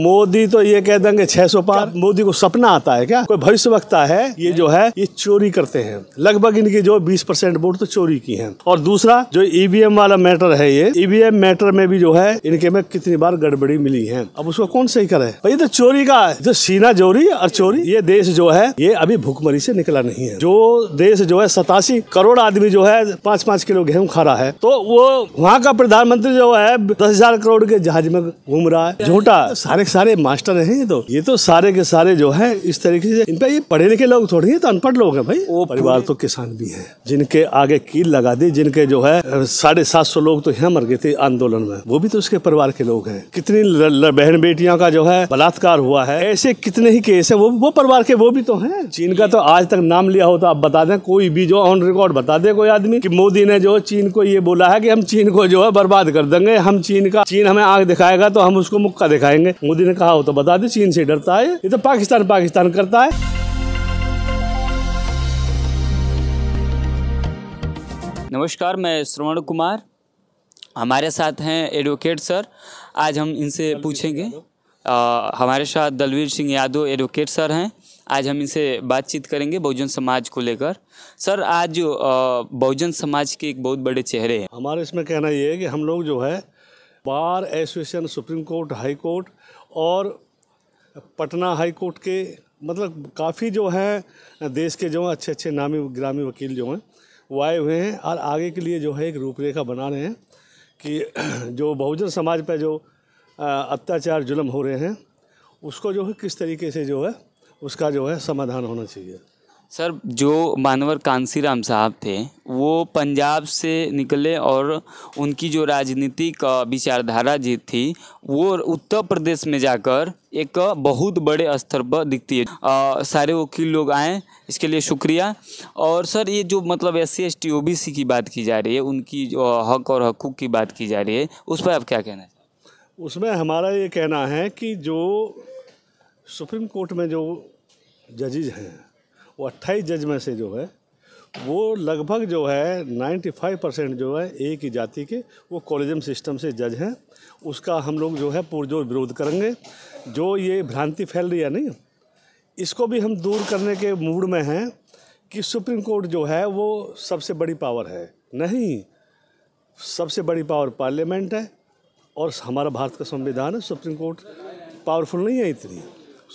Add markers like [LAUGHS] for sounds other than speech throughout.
मोदी तो ये कह देंगे 600 पार मोदी को सपना आता है क्या कोई भविष्य वक्ता है ये जो है ये चोरी करते हैं लगभग इनकी जो 20 परसेंट वोट तो चोरी की हैं और दूसरा जो ईवीएम e वाला मैटर है ये ईवीएम e मैटर में भी जो है इनके में कितनी बार गड़बड़ी मिली है अब उसको कौन सही करे भाई तो चोरी का जो सीना चोरी और चोरी ये देश जो है ये अभी भूखमरी से निकला नहीं है जो देश जो है सतासी करोड़ आदमी जो है पांच पाँच किलो गेहूँ खा रहा है तो वो वहाँ का प्रधानमंत्री जो है दस करोड़ के जहाज में घूम रहा है झूठा सारे एक सारे मास्टर हैं ये तो ये तो सारे के सारे जो है इस तरीके से इनका ये पढ़े लिखे लोग थोड़ी है तो अनपढ़ लोग हैं भाई वो परिवार तो किसान भी है जिनके आगे कील लगा दी जिनके जो है साढ़े सात सौ लोग तो यहाँ मर गए थे आंदोलन में वो भी तो उसके परिवार के लोग हैं कितनी बहन बेटियों का जो है बलात्कार हुआ है ऐसे कितने ही केस है वो वो परिवार के वो भी तो है चीन का तो आज तक नाम लिया हो तो आप बता दें कोई भी जो ऑन रिकॉर्ड बता दे कोई आदमी की मोदी ने जो चीन को ये बोला है की हम चीन को जो है बर्बाद कर देंगे हम चीन का चीन हमें आग दिखाएगा तो हम उसको मुक्का दिखाएंगे मोदी ने कहा हो तो बता दे चीन से डरता है ये तो पाकिस्तान पाकिस्तान करता है नमस्कार मैं श्रवण कुमार हमारे साथ हैं एडवोकेट सर आज हम इनसे पूछेंगे आ, हमारे साथ दलवीर सिंह यादव एडवोकेट सर हैं आज हम इनसे बातचीत करेंगे बहुजन समाज को लेकर सर आज जो बहुजन समाज के एक बहुत बड़े चेहरे हैं हमारे इसमें कहना ये है कि हम लोग जो है bar association supreme court high court और पटना हाई कोर्ट के मतलब काफ़ी जो है देश के जो हैं अच्छे अच्छे नामी ग्रामी वकील जो हैं वो आए हुए हैं और आगे के लिए जो है एक रूपरेखा बना रहे हैं कि [CLEARS THROAT] जो बहुजन समाज पर जो अत्याचार जुल्म हो रहे हैं उसको जो है किस तरीके से जो है उसका जो है समाधान होना चाहिए सर जो मानवर कांसीराम साहब थे वो पंजाब से निकले और उनकी जो राजनीतिक विचारधारा जी थी वो उत्तर प्रदेश में जाकर एक बहुत बड़े स्तर पर दिखती है आ, सारे वकील लोग आए इसके लिए शुक्रिया और सर ये जो मतलब S C S T O B C की बात की जा रही है उनकी जो हक और हकूक़ की बात की जा रही है उस पर आप क्या कहना है उसमें हमारा ये कहना है कि जो सुप्रीम कोर्ट में जो जजेज हैं वो अट्ठाईस जज में से जो है वो लगभग जो है 95 परसेंट जो है एक ही जाति के वो कॉलेजम सिस्टम से जज हैं उसका हम लोग जो है पुरजोर विरोध करेंगे जो ये भ्रांति फैल रही है नहीं इसको भी हम दूर करने के मूड में हैं कि सुप्रीम कोर्ट जो है वो सबसे बड़ी पावर है नहीं सबसे बड़ी पावर पार्लियामेंट है और हमारा भारत का संविधान है सुप्रीम कोर्ट पावरफुल नहीं है इतनी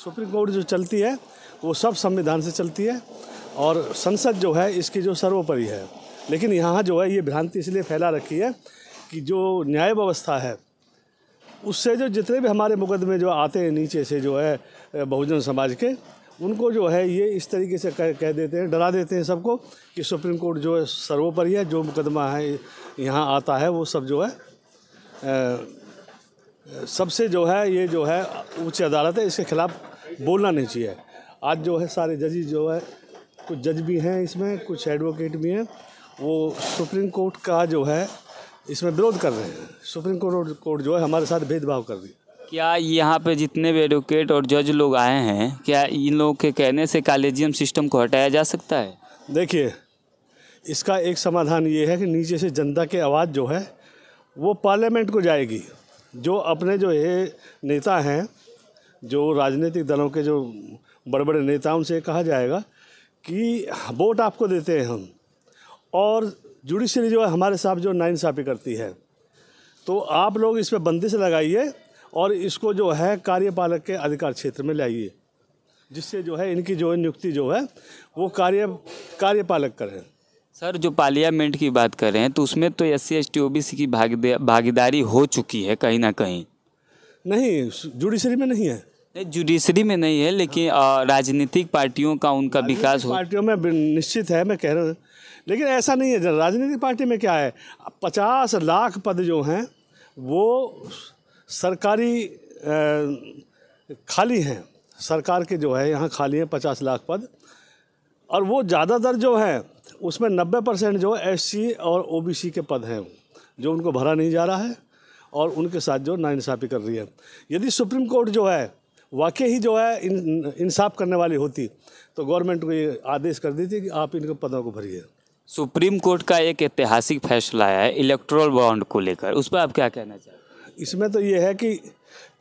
सुप्रीम कोर्ट जो चलती है वो सब संविधान से चलती है और संसद जो है इसकी जो सर्वोपरि है लेकिन यहाँ जो है ये भ्रांति इसलिए फैला रखी है कि जो न्याय व्यवस्था है उससे जो जितने भी हमारे मुकदमे जो आते हैं नीचे से जो है बहुजन समाज के उनको जो है ये इस तरीके से कह कह देते हैं डरा देते हैं सबको कि सुप्रीम कोर्ट जो है सर्वोपरि है जो मुकदमा है यहाँ आता है वो सब जो है सबसे जो है ये जो है उच्च अदालत है इसके खिलाफ़ बोलना नहीं चाहिए आज जो है सारे जजिस जो है कुछ जज भी हैं इसमें कुछ एडवोकेट भी हैं वो सुप्रीम कोर्ट का जो है इसमें विरोध कर रहे हैं सुप्रीम कोर्ट कोर्ट जो है हमारे साथ भेदभाव कर रही है क्या यहाँ पे जितने भी एडवोकेट और जज लोग आए हैं क्या इन लोगों के कहने से कॉलेजियम सिस्टम को हटाया जा सकता है देखिए इसका एक समाधान ये है कि नीचे से जनता की आवाज़ जो है वो पार्लियामेंट को जाएगी जो अपने जो ये नेता हैं जो राजनीतिक दलों के जो बड़े बड़े नेताओं से कहा जाएगा कि वोट आपको देते हैं हम और जुडिशरी जो है हमारे साथ जो नाइन साफी करती है तो आप लोग इस पर बंदिश लगाइए और इसको जो है कार्यपालक के अधिकार क्षेत्र में लाइए जिससे जो है इनकी जो है नियुक्ति जो है वो कार्य कार्यपालक करें सर जो पार्लियामेंट की बात करें तो उसमें तो S C S T O B C की भागीदारी हो चुकी है कहीं ना कहीं नहीं जुडिशरी में नहीं है जुडिशरी में नहीं है लेकिन हाँ। राजनीतिक पार्टियों का उनका विकास हो पार्टियों में निश्चित है मैं कह रहा हूँ लेकिन ऐसा नहीं है राजनीतिक पार्टी में क्या है पचास लाख पद जो हैं वो सरकारी खाली हैं सरकार के जो है यहाँ खाली हैं पचास लाख पद और वो ज़्यादातर जो है उसमें नब्बे परसेंट जो एस एस और ओ के पद हैं जो उनको भरा नहीं जा रहा है और उनके साथ जो नाइंसाफ़ी कर रही है यदि सुप्रीम कोर्ट जो है वाकई ही जो है इंसाफ करने वाली होती तो गवर्नमेंट को ये आदेश कर देती कि आप इनके पदों को भरिए सुप्रीम कोर्ट का एक ऐतिहासिक फैसला है इलेक्ट्रोल बॉन्ड को लेकर उस पर आप क्या कहना चाहते इसमें तो ये है कि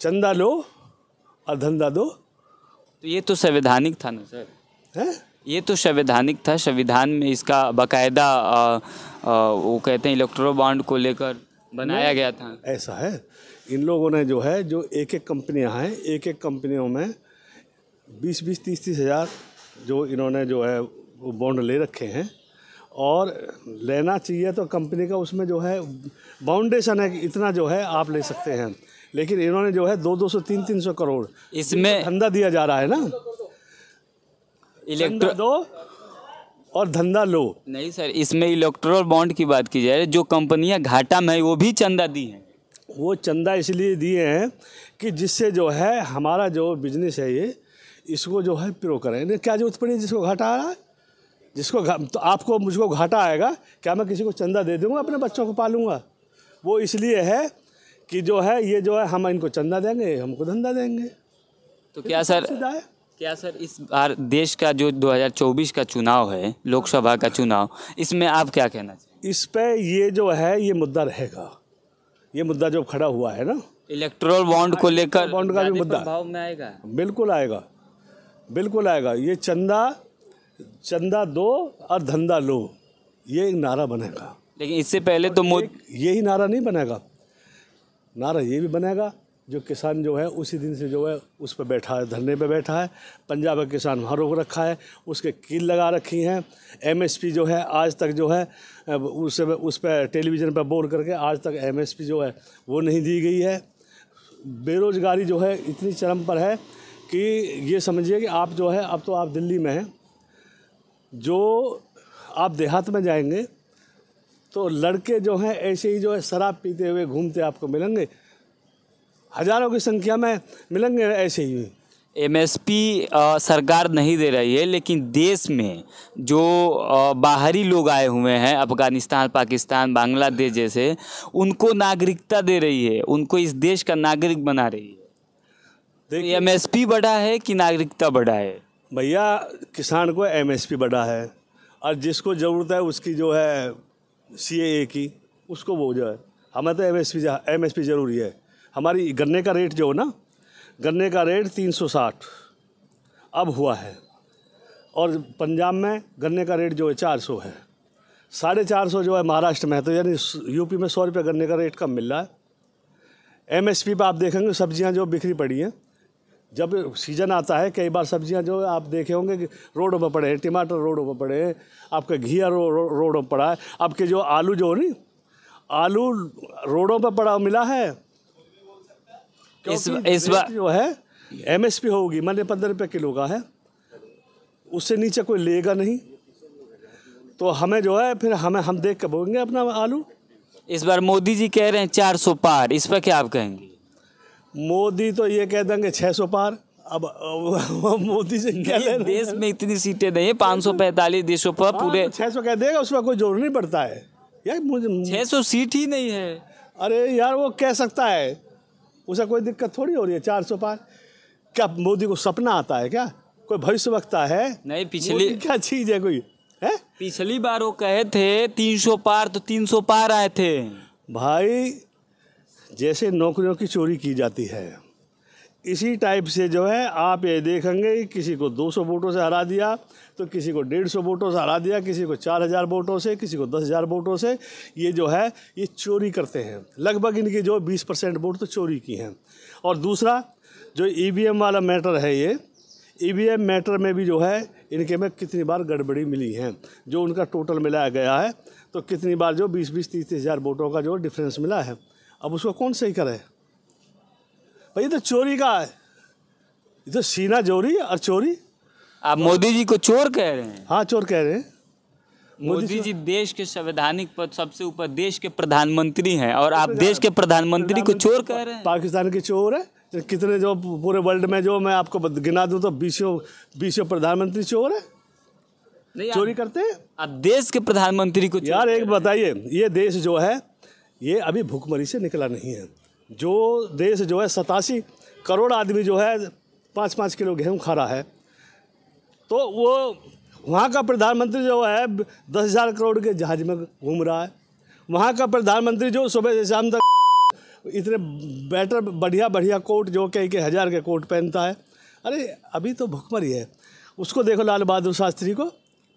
चंदा लो और धंधा दो तो ये तो संवैधानिक था ना सर है ये तो संवैधानिक था संविधान में इसका बाकायदा वो कहते हैं इलेक्ट्रोल बॉन्ड को लेकर बनाया गया था ऐसा है इन लोगों ने जो है जो एक एक कंपनियां हैं एक एक कंपनियों में बीस बीस तीस तीस हज़ार जो इन्होंने जो है वो बॉन्ड ले रखे हैं और लेना चाहिए तो कंपनी का उसमें जो है बाउंडेशन है कि इतना जो है आप ले सकते हैं लेकिन इन्होंने जो है दो दो सौ तीन तीन सौ करोड़ इसमें धंधा दिया जा रहा है ना इलेक्ट्रो दो और धंधा लो नहीं सर इसमें इलेक्ट्रोल बॉन्ड की बात की जाए जो कंपनियां घाटा में वो भी चंदा दी हैं वो चंदा इसलिए दिए हैं कि जिससे जो है हमारा जो बिजनेस है ये इसको जो है प्रो करें क्या जरूरत पड़ी जिसको घाटा आ रहा है जिसको तो आपको मुझको घाटा आएगा क्या मैं किसी को चंदा दे दूँगा अपने बच्चों को पालूंगा वो इसलिए है कि जो है ये जो है हम इनको चंदा देंगे हमको धंधा देंगे तो, तो क्या सर क्या सर इस बार देश का जो 2024 का चुनाव है लोकसभा का चुनाव इसमें आप क्या कहना चाहिए इस पे ये जो है ये मुद्दा रहेगा ये मुद्दा जो खड़ा हुआ है ना इलेक्ट्रोल बॉन्ड को लेकर बॉन्ड का भी मुद्दा भाव में आएगा बिल्कुल आएगा बिल्कुल आएगा ये चंदा चंदा दो और धंधा लो ये एक नारा बनेगा लेकिन इससे पहले तो मोदी यही नारा नहीं बनेगा नारा ये भी बनेगा जो किसान जो है उसी दिन से जो है उस पर बैठा है धरने पे बैठा है पंजाब का किसान वहाँ रोक रखा है उसके कील लगा रखी हैं एमएसपी जो है आज तक जो है उस उस पर टेलीविज़न पर बोल करके आज तक एमएसपी जो है वो नहीं दी गई है बेरोज़गारी जो है इतनी चरम पर है कि ये समझिए कि आप जो है अब तो आप दिल्ली में हैं जो आप देहात में जाएंगे तो लड़के जो हैं ऐसे ही जो है शराब पीते हुए घूमते आपको मिलेंगे हज़ारों की संख्या में मिलेंगे ऐसे ही एमएसपी सरकार नहीं दे रही है लेकिन देश में जो बाहरी लोग आए हुए हैं अफ़गानिस्तान पाकिस्तान बांग्लादेश जैसे उनको नागरिकता दे रही है उनको इस देश का नागरिक बना रही है तो एम एस पी बढ़ा है कि नागरिकता बढ़ा है भैया किसान को एम एस पी बढ़ा है और जिसको ज़रूरत है उसकी जो है सी ए की उसको वो जो है हमें तो M S P M S P ज़रूरी है हमारी गन्ने का रेट जो है ना गन्ने का रेट 360 अब हुआ है और पंजाब में गन्ने का रेट जो है 400 है साढ़े चार सौ जो है महाराष्ट्र में है तो यानी यूपी में सौ रुपये गन्ने का रेट कम मिल रहा है एम एस पी पर आप देखेंगे सब्जियां जो बिखरी पड़ी हैं जब सीज़न आता है कई बार सब्जियां जो आप देखे होंगे कि रोडों पर पड़े हैं टमाटर रोडों पर पड़े हैं आपका घिया रो, रो, रोडों पर पड़ा है आपके जो आलू जो नहीं आलू रोडों पर पड़ा मिला है इस इस बार जो है एमएसपी होगी मैंने पंद्रह रुपये किलो का है उससे नीचे कोई लेगा नहीं तो हमें जो है फिर हमें हम देख कर बोलेंगे अपना आलू इस बार मोदी जी कह रहे हैं चार सौ पार इस पर क्या आप कहेंगे मोदी तो ये कह देंगे छः सौ पार अब, मोदी जी कह रहे देश में इतनी सीटें नहीं है पाँच सौ पैंतालीस देशों पर हाँ, पूरे तो छः सौ कह देगा उस पर कोई जोर नहीं पड़ता है यार मुझे छः सौ सीट ही नहीं है अरे यार वो कह सकता है उसे कोई दिक्कत थोड़ी हो रही है चार सौ पार क्या मोदी को सपना आता है क्या कोई भविष्य वक्ता है नहीं पिछली क्या चीज़ है कोई है पिछली बार वो कहे थे तीन सौ पार तो तीन सौ पार आए थे भाई जैसे नौकरियों की चोरी की जाती है इसी टाइप से जो है आप ये देखेंगे किसी को 200 वोटों से हरा दिया तो किसी को 150 वोटों से हरा दिया किसी को 4000 वोटों से किसी को 10000 वोटों से ये जो है ये चोरी करते हैं लगभग इनकी जो 20 परसेंट वोट तो चोरी की हैं और दूसरा जो ई e वाला मैटर है ये ई e मैटर में भी जो है इनके में कितनी बार गड़बड़ी मिली है जो उनका टोटल मिलाया गया है तो कितनी बार जो बीस बीस तीस तीस हज़ार वोटों का जो डिफ्रेंस मिला है अब उसको कौन सही करे भाई तो चोरी का है तो सीना जोरी और चोरी आप मोदी जी को चोर कह रहे हैं हाँ चोर कह रहे हैं मोदी जी देश के संवैधानिक पद सबसे ऊपर देश के प्रधानमंत्री हैं और आप देश के प्रधानमंत्री को चोर कह रहे हैं पाकिस्तान के चोर है कितने जो पूरे वर्ल्ड में जो मैं आपको गिना दूं तो बीसों बीसों प्रधानमंत्री चोर है नहीं चोरी करते हैं आप देश के प्रधानमंत्री को यार एक बताइए ये देश जो है ये अभी भूखमरी से निकला नहीं है जो देश जो है सतासी करोड़ आदमी जो है पाँच पाँच किलो गेहूँ खा रहा है तो वो वहाँ का प्रधानमंत्री जो है दस हज़ार करोड़ के जहाज में घूम रहा है वहाँ का प्रधानमंत्री जो सुबह से शाम तक इतने बेटर बढ़िया बढ़िया कोट जो कहीं के हज़ार के कोट पहनता है अरे अभी तो भुखमरी है उसको देखो लाल बहादुर शास्त्री को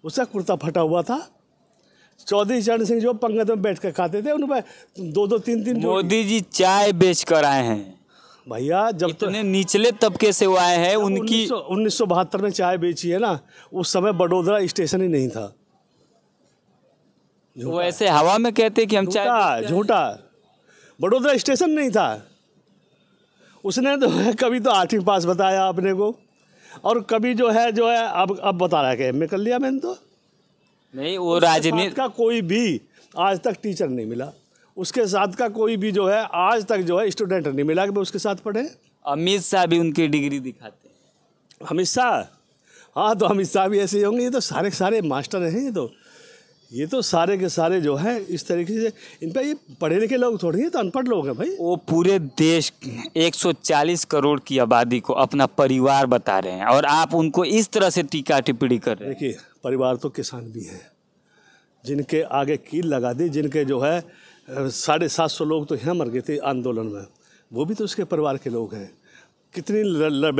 उसका कुर्ता फटा हुआ था चौधरी चरण सिंह जो पंगत में बैठ कर खाते थे उनमें दो दो तीन तीन मोदी जी चाय बेच कर आए हैं भैया जब तो इतने तो, निचले तबके से वो आए हैं उनकी उन्नीस सौ बहत्तर में चाय बेची है ना उस समय बड़ोदरा स्टेशन ही नहीं था वो ऐसे हवा में कहते कि हम चाय झूठा बड़ोदरा स्टेशन नहीं था उसने तो [LAUGHS] कभी तो आठवीं पास बताया अपने को और कभी जो है जो है अब अब बता रहा है कि एम कर लिया मैंने तो नहीं वो राजनीति का कोई भी आज तक टीचर नहीं मिला उसके साथ का कोई भी जो है आज तक जो है स्टूडेंट नहीं मिला कि उसके साथ पढ़े अमित शाह भी उनकी डिग्री दिखाते हैं अमित शाह हाँ तो अमित शाह भी ऐसे ही होंगे ये तो सारे सारे मास्टर हैं ये तो ये तो सारे के सारे जो है इस तरीके से इन पर ये पढ़े लिखे लोग थोड़ी हैं तो अनपढ़ लोग हैं भाई वो पूरे देश 140 करोड़ की आबादी को अपना परिवार बता रहे हैं और आप उनको इस तरह से टीका टिप्पणी कर रहे हैं देखिए परिवार तो किसान भी हैं जिनके आगे कील लगा दी जिनके जो है साढ़े सात सौ लोग तो यहाँ मर गए थे आंदोलन में वो भी तो उसके परिवार के लोग हैं कितनी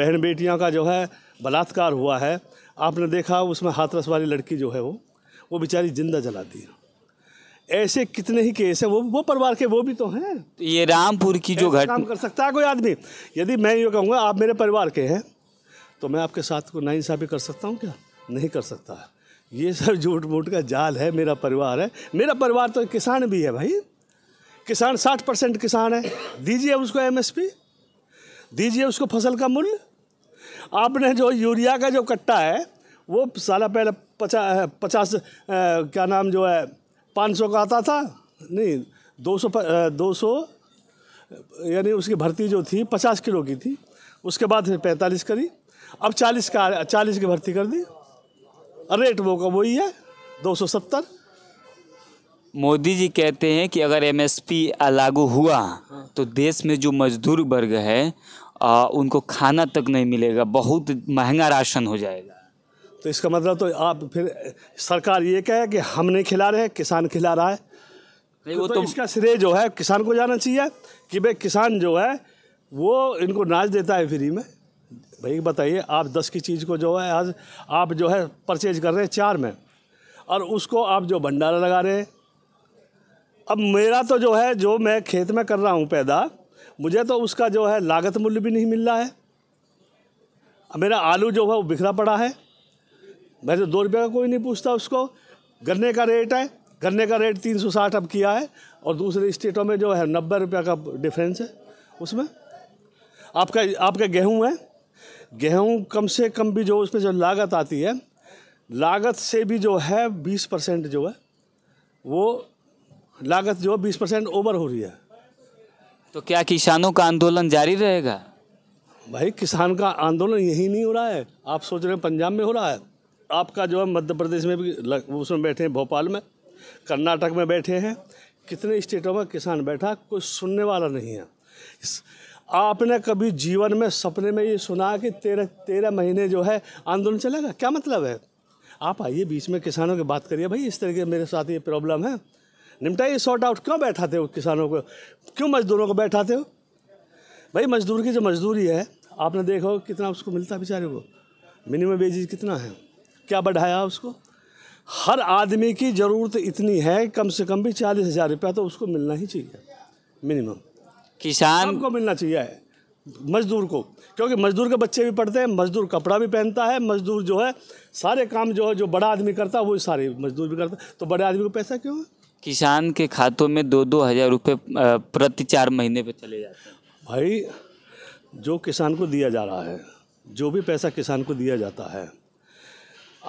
बहन बेटियाँ का जो है बलात्कार हुआ है आपने देखा उसमें हाथरस वाली लड़की जो है वो वो बेचारी जिंदा जलाती है ऐसे कितने ही केस हैं वो वो परिवार के वो भी तो हैं तो ये रामपुर की जो घटना काम कर सकता है कोई आदमी यदि मैं ये कहूँगा आप मेरे परिवार के हैं तो मैं आपके साथ को इंसाफी कर सकता हूँ क्या नहीं कर सकता ये सब झूठ मूठ का जाल है मेरा परिवार है मेरा परिवार तो किसान भी है भाई किसान साठ परसेंट किसान है दीजिए उसको एम दीजिए उसको फसल का मूल्य आपने जो यूरिया का जो कट्टा है वो साला पहले पचा पचास क्या नाम जो है पाँच सौ का आता था नहीं दो सौ दो सौ यानी उसकी भर्ती जो थी पचास किलो की थी उसके बाद फिर पैंतालीस करी अब चालीस का चालीस की भर्ती कर दी रेट वो का वही है दो सौ सत्तर मोदी जी कहते हैं कि अगर एमएसपी लागू हुआ तो देश में जो मजदूर वर्ग है आ, उनको खाना तक नहीं मिलेगा बहुत महंगा राशन हो जाएगा तो इसका मतलब तो आप फिर सरकार ये कहे कि हम नहीं खिला रहे किसान खिला रहा है नहीं वो तो, तो इसका श्रेय जो है किसान को जाना चाहिए कि भाई किसान जो है वो इनको नाच देता है फ्री में भाई बताइए आप दस की चीज़ को जो है आज आप जो है परचेज कर रहे हैं चार में और उसको आप जो भंडारा लगा रहे हैं अब मेरा तो जो है जो मैं खेत में कर रहा हूँ पैदा मुझे तो उसका जो है लागत मूल्य भी नहीं मिल रहा है मेरा आलू जो है वो बिखरा पड़ा है मैं तो दो रुपये का कोई नहीं पूछता उसको गन्ने का रेट है गन्ने का रेट तीन सौ साठ अब किया है और दूसरे स्टेटों में जो है नब्बे रुपये का डिफरेंस है उसमें आपका आपका गेहूँ है गेहूँ कम से कम भी जो उसमें जो लागत आती है लागत से भी जो है बीस परसेंट जो है वो लागत जो बीस परसेंट ओवर हो रही है तो क्या किसानों का आंदोलन जारी रहेगा भाई किसान का आंदोलन यही नहीं हो रहा है आप सोच रहे हैं पंजाब में हो रहा है आपका जो है मध्य प्रदेश में भी उसमें बैठे हैं भोपाल में कर्नाटक में बैठे हैं कितने स्टेटों में किसान बैठा कोई सुनने वाला नहीं है आपने कभी जीवन में सपने में ये सुना कि तेरह तेरह महीने जो है आंदोलन चलेगा क्या मतलब है आप आइए बीच में किसानों की बात करिए भाई इस तरीके मेरे साथ ये प्रॉब्लम है निपटाइए शॉर्ट आउट क्यों बैठाते हो किसानों को क्यों मजदूरों को बैठाते हो भाई मजदूर की जो मजदूरी है आपने देखा हो कितना उसको मिलता है बेचारे को मिनिमम वेजेज कितना है क्या बढ़ाया उसको हर आदमी की ज़रूरत इतनी है कम से कम भी चालीस हज़ार रुपया तो उसको मिलना ही चाहिए मिनिमम किसान को मिलना चाहिए मजदूर को क्योंकि मजदूर के बच्चे भी पढ़ते हैं मजदूर कपड़ा भी पहनता है मजदूर जो है सारे काम जो है जो बड़ा आदमी करता है वो सारे मजदूर भी करता है तो बड़े आदमी को पैसा क्यों है किसान के खातों में दो दो हज़ार रुपये प्रति चार महीने पे चले जाते हैं भाई जो किसान को दिया जा रहा है जो भी पैसा किसान को दिया जाता है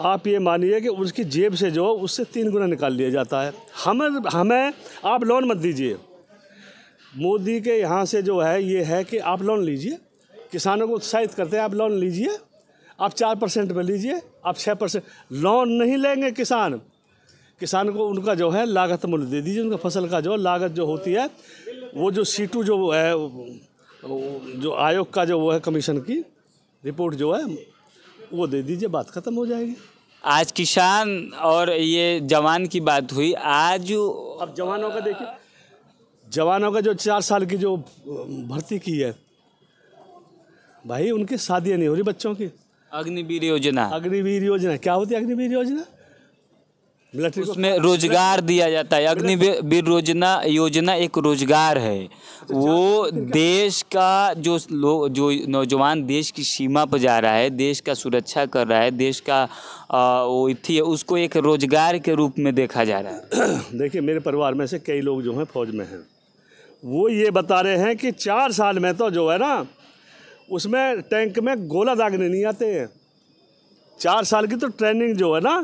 आप ये मानिए कि उसकी जेब से जो उससे तीन गुना निकाल लिया जाता है हमें हमें आप लोन मत दीजिए मोदी के यहाँ से जो है ये है कि आप लोन लीजिए किसानों को उत्साहित करते हैं आप लोन लीजिए आप चार परसेंट में लीजिए आप छः परसेंट लोन नहीं लेंगे किसान किसान को उनका जो है लागत मूल्य दे दीजिए उनका फसल का जो लागत जो होती है वो जो सीटू जो है जो आयोग का जो वो है कमीशन की रिपोर्ट जो है वो दे दीजिए बात ख़त्म हो जाएगी आज किसान और ये जवान की बात हुई आज अब जवानों का देखिए जवानों का जो चार साल की जो भर्ती की है भाई उनकी शादियाँ नहीं हो रही बच्चों की अग्निवीर योजना अग्निवीर योजना क्या होती है अग्निवीर योजना उसमें रोजगार दिया जाता है अग्नि योजना योजना एक रोजगार है अच्छा, वो देश का जो लोग जो नौजवान देश की सीमा पर जा रहा है देश का सुरक्षा कर रहा है देश का वो थी उसको एक रोजगार के रूप में देखा जा रहा है [COUGHS] देखिए मेरे परिवार में से कई लोग जो हैं फौज में हैं वो ये बता रहे हैं कि चार साल में तो जो है ना उसमें टैंक में गोला दागने नहीं आते हैं चार साल की तो ट्रेनिंग जो है ना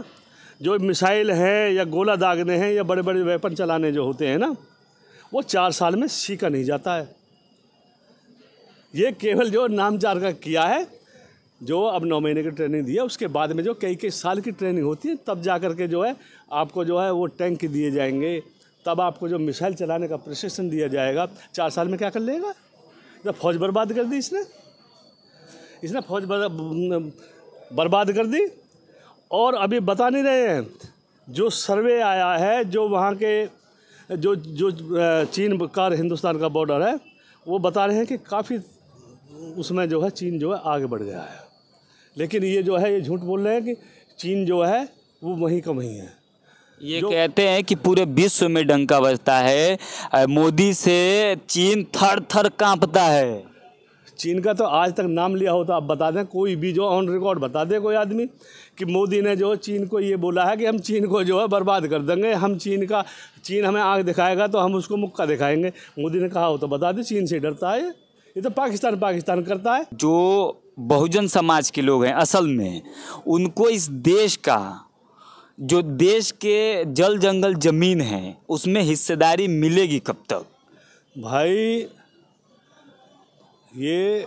जो मिसाइल हैं या गोला दागने हैं या बड़े बड़े वेपन चलाने जो होते हैं ना वो चार साल में सीखा नहीं जाता है ये केवल जो नामचार का किया है जो अब नौ महीने की ट्रेनिंग दी है उसके बाद में जो कई कई साल की ट्रेनिंग होती है तब जा कर के जो है आपको जो है वो टैंक दिए जाएंगे तब आपको जो मिसाइल चलाने का प्रशिक्षण दिया जाएगा चार साल में क्या कर लेगा जब फौज बर्बाद कर दी इसने इसने फौज बर्बाद कर दी और अभी बता नहीं रहे हैं जो सर्वे आया है जो वहाँ के जो जो चीन का हिंदुस्तान का बॉर्डर है वो बता रहे हैं कि काफ़ी उसमें जो है चीन जो है आगे बढ़ गया है लेकिन ये जो है ये झूठ बोल रहे हैं कि चीन जो है वो वहीं का वहीं है ये कहते हैं कि पूरे विश्व में डंका बजता है मोदी से चीन थर थर कांपता है चीन का तो आज तक नाम लिया हो तो आप बता दें कोई भी जो ऑन रिकॉर्ड बता दे कोई आदमी कि मोदी ने जो चीन को ये बोला है कि हम चीन को जो है बर्बाद कर देंगे हम चीन का चीन हमें आँख दिखाएगा तो हम उसको मुक्का दिखाएंगे मोदी ने कहा हो तो बता दें चीन से डरता है ये तो पाकिस्तान पाकिस्तान करता है जो बहुजन समाज के लोग हैं असल में उनको इस देश का जो देश के जल जंगल जमीन है उसमें हिस्सेदारी मिलेगी कब तक भाई ये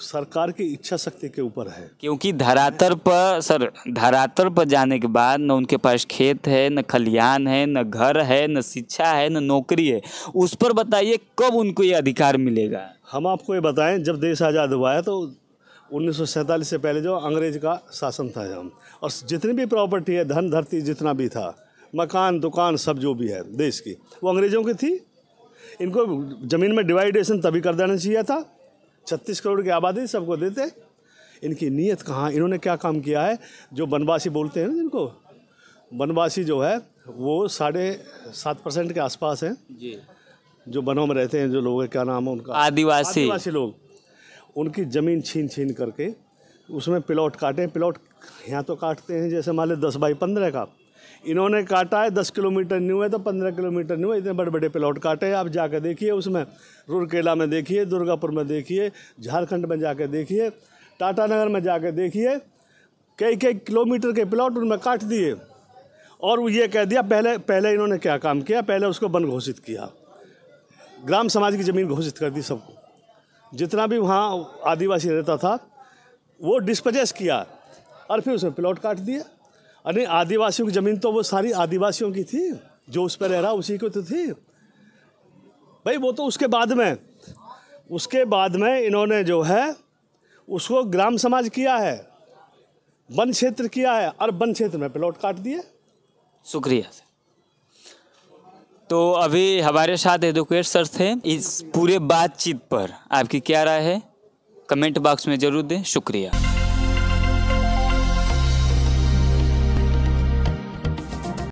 सरकार की इच्छा शक्ति के ऊपर है क्योंकि धरातल पर सर धरातल पर जाने के बाद न उनके पास खेत है न खलियान है न घर है न शिक्षा है न नौकरी है उस पर बताइए कब उनको ये अधिकार मिलेगा हम आपको ये बताएं जब देश आज़ाद हुआ है तो उन्नीस से पहले जो अंग्रेज का शासन था हम और जितनी भी प्रॉपर्टी है धन धरती जितना भी था मकान दुकान सब जो भी है देश की वो अंग्रेज़ों की थी इनको ज़मीन में डिवाइडेशन तभी कर देना चाहिए था छत्तीस करोड़ की आबादी सबको देते इनकी नीयत कहाँ इन्होंने क्या काम किया है जो बनवासी बोलते हैं ना जिनको बनवासी जो है वो साढ़े सात परसेंट के आसपास हैं जी जो वनों में रहते हैं जो लोग क्या नाम है उनका आदिवासी आदिवासी लोग उनकी ज़मीन छीन छीन करके उसमें प्लॉट काटे प्लॉट यहाँ तो काटते हैं जैसे मान लें दस बाई पंद्रह का इन्होंने काटा है दस किलोमीटर नहीं हुए तो पंद्रह किलोमीटर नहीं हुए इतने बड़े बड़े प्लॉट काटे हैं आप जाकर देखिए उसमें रूरकेला में देखिए दुर्गापुर में देखिए झारखंड में जाकर देखिए टाटानगर में जाकर देखिए कई कई किलोमीटर के प्लॉट उनमें काट दिए और ये कह दिया पहले पहले इन्होंने क्या काम किया पहले उसको बन घोषित किया ग्राम समाज की ज़मीन घोषित कर दी सबको जितना भी वहाँ आदिवासी रहता था वो डिस्पजेस किया और फिर उसमें प्लॉट काट दिया अरे आदिवासियों की ज़मीन तो वो सारी आदिवासियों की थी जो उस पर रह रहा उसी को तो थी भाई वो तो उसके बाद में उसके बाद में इन्होंने जो है उसको ग्राम समाज किया है वन क्षेत्र किया है और वन क्षेत्र में प्लॉट काट दिए शुक्रिया सर तो अभी हमारे साथ एडुकेट सर थे इस पूरे बातचीत पर आपकी क्या राय है कमेंट बॉक्स में ज़रूर दें शुक्रिया